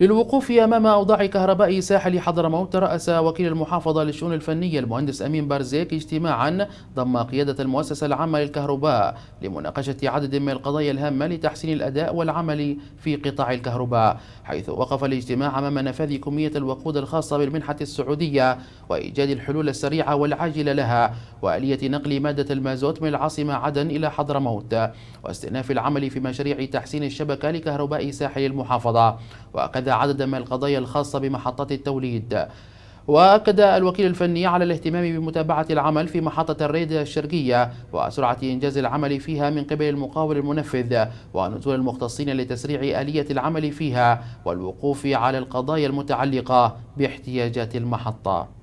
للوقوف أمام أوضاع كهرباء ساحل حضرموت رأس وكيل المحافظة للشؤون الفنية المهندس أمين بارزيك اجتماعا ضم قيادة المؤسسة العامة للكهرباء لمناقشة عدد من القضايا الهامة لتحسين الأداء والعمل في قطاع الكهرباء حيث وقف الاجتماع أمام نفاذ كمية الوقود الخاصة بالمنحة السعودية وإيجاد الحلول السريعة والعاجلة لها وآلية نقل مادة المازوت من العاصمة عدن إلى حضرموت واستئناف العمل في مشاريع تحسين الشبكة لكهرباء ساحل المحافظة وأكد عدد من القضايا الخاصة بمحطات التوليد وأكد الوكيل الفني على الاهتمام بمتابعة العمل في محطة الريد الشرقية وسرعة إنجاز العمل فيها من قبل المقاول المنفذ ونزول المختصين لتسريع آلية العمل فيها والوقوف على القضايا المتعلقة باحتياجات المحطة